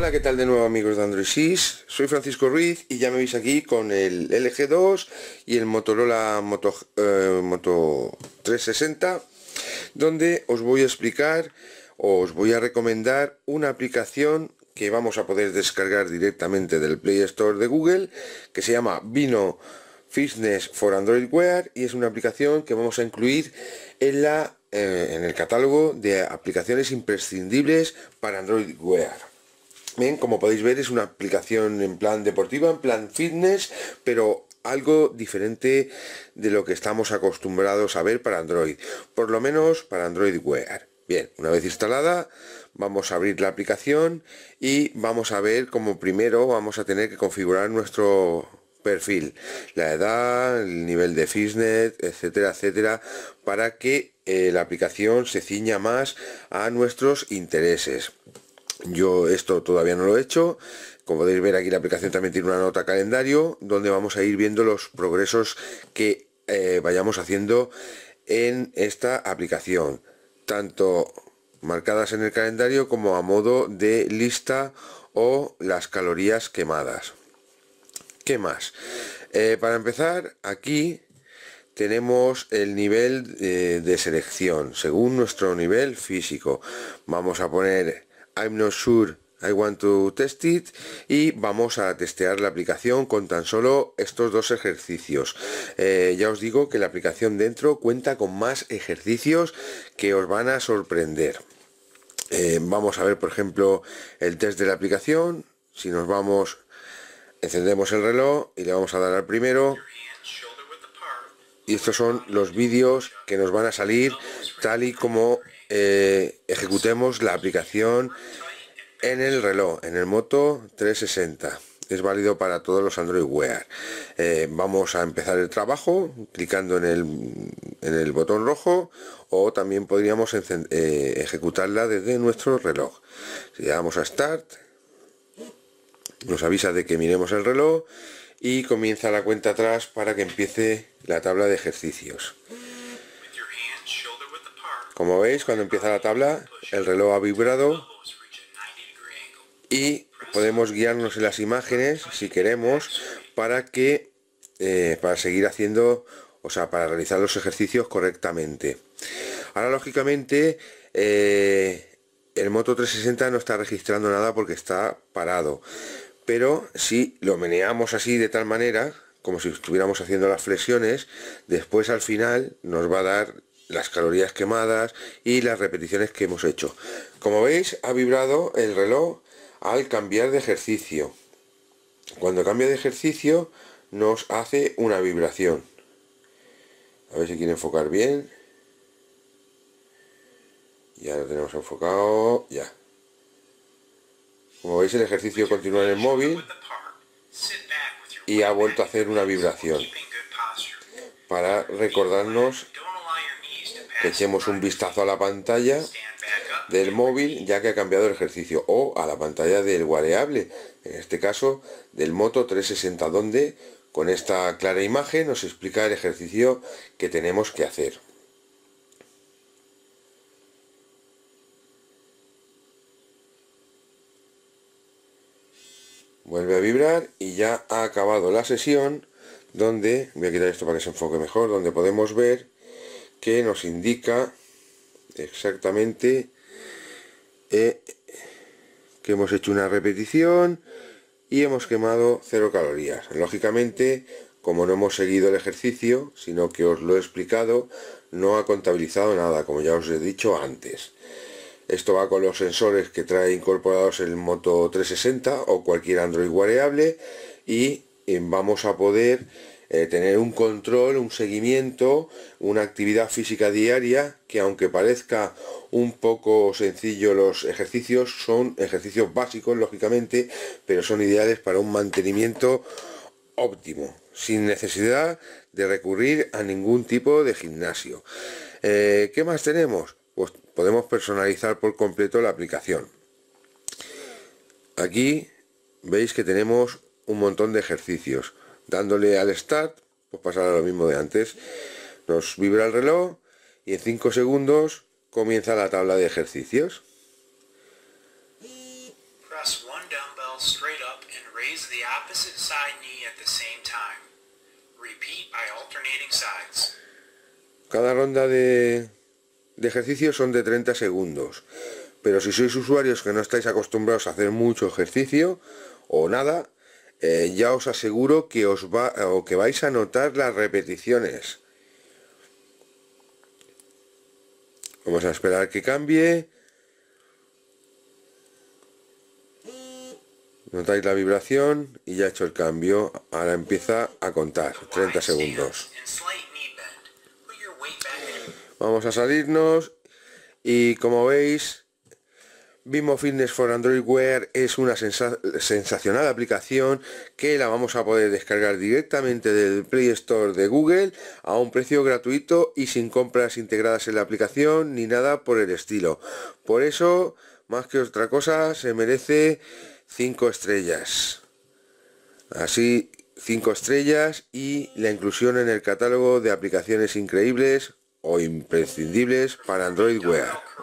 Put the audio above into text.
Hola, ¿qué tal de nuevo amigos de Android 6? Soy Francisco Ruiz y ya me veis aquí con el LG2 y el Motorola Moto, eh, Moto 360 donde os voy a explicar os voy a recomendar una aplicación que vamos a poder descargar directamente del Play Store de Google que se llama Vino Fitness for Android Wear y es una aplicación que vamos a incluir en, la, eh, en el catálogo de aplicaciones imprescindibles para Android Wear Bien, como podéis ver es una aplicación en plan deportiva, en plan fitness, pero algo diferente de lo que estamos acostumbrados a ver para Android, por lo menos para Android Wear. Bien, una vez instalada, vamos a abrir la aplicación y vamos a ver cómo primero vamos a tener que configurar nuestro perfil, la edad, el nivel de fitness, etcétera, etcétera, para que eh, la aplicación se ciña más a nuestros intereses. Yo esto todavía no lo he hecho. Como podéis ver aquí la aplicación también tiene una nota calendario donde vamos a ir viendo los progresos que eh, vayamos haciendo en esta aplicación. Tanto marcadas en el calendario como a modo de lista o las calorías quemadas. ¿Qué más? Eh, para empezar, aquí tenemos el nivel eh, de selección según nuestro nivel físico. Vamos a poner I'm not sure I want to test it y vamos a testear la aplicación con tan solo estos dos ejercicios. Eh, ya os digo que la aplicación dentro cuenta con más ejercicios que os van a sorprender. Eh, vamos a ver por ejemplo el test de la aplicación. Si nos vamos, encendemos el reloj y le vamos a dar al primero. Y estos son los vídeos que nos van a salir tal y como eh, ejecutemos la aplicación en el reloj, en el Moto 360. Es válido para todos los Android Wear. Eh, vamos a empezar el trabajo clicando en el, en el botón rojo o también podríamos eh, ejecutarla desde nuestro reloj. Si le damos a Start, nos avisa de que miremos el reloj y comienza la cuenta atrás para que empiece la tabla de ejercicios. Como veis, cuando empieza la tabla, el reloj ha vibrado y podemos guiarnos en las imágenes si queremos para que eh, para seguir haciendo o sea para realizar los ejercicios correctamente ahora lógicamente eh, el moto 360 no está registrando nada porque está parado pero si lo meneamos así de tal manera como si estuviéramos haciendo las flexiones después al final nos va a dar las calorías quemadas y las repeticiones que hemos hecho. Como veis, ha vibrado el reloj al cambiar de ejercicio. Cuando cambia de ejercicio, nos hace una vibración. A ver si quiere enfocar bien. Ya lo tenemos enfocado. Ya. Como veis, el ejercicio continúa en el móvil y ha vuelto a hacer una vibración para recordarnos echemos un vistazo a la pantalla del móvil ya que ha cambiado el ejercicio o a la pantalla del guareable, en este caso del Moto 360 donde con esta clara imagen nos explica el ejercicio que tenemos que hacer. Vuelve a vibrar y ya ha acabado la sesión donde, voy a quitar esto para que se enfoque mejor, donde podemos ver que nos indica exactamente eh, que hemos hecho una repetición y hemos quemado cero calorías. Lógicamente, como no hemos seguido el ejercicio, sino que os lo he explicado, no ha contabilizado nada, como ya os he dicho antes. Esto va con los sensores que trae incorporados el Moto 360 o cualquier Android variable y eh, vamos a poder eh, tener un control, un seguimiento, una actividad física diaria, que aunque parezca un poco sencillo los ejercicios, son ejercicios básicos, lógicamente, pero son ideales para un mantenimiento óptimo, sin necesidad de recurrir a ningún tipo de gimnasio. Eh, ¿Qué más tenemos? Pues podemos personalizar por completo la aplicación. Aquí veis que tenemos un montón de ejercicios. Dándole al start, pues pasará lo mismo de antes. Nos vibra el reloj y en 5 segundos comienza la tabla de ejercicios. Cada ronda de, de ejercicios son de 30 segundos. Pero si sois usuarios que no estáis acostumbrados a hacer mucho ejercicio o nada, eh, ya os aseguro que os va o que vais a notar las repeticiones vamos a esperar que cambie notáis la vibración y ya he hecho el cambio ahora empieza a contar 30 segundos vamos a salirnos y como veis Vimo Fitness for Android Wear es una sensacional aplicación que la vamos a poder descargar directamente del Play Store de Google a un precio gratuito y sin compras integradas en la aplicación ni nada por el estilo. Por eso, más que otra cosa, se merece 5 estrellas. Así, 5 estrellas y la inclusión en el catálogo de aplicaciones increíbles o imprescindibles para Android Wear.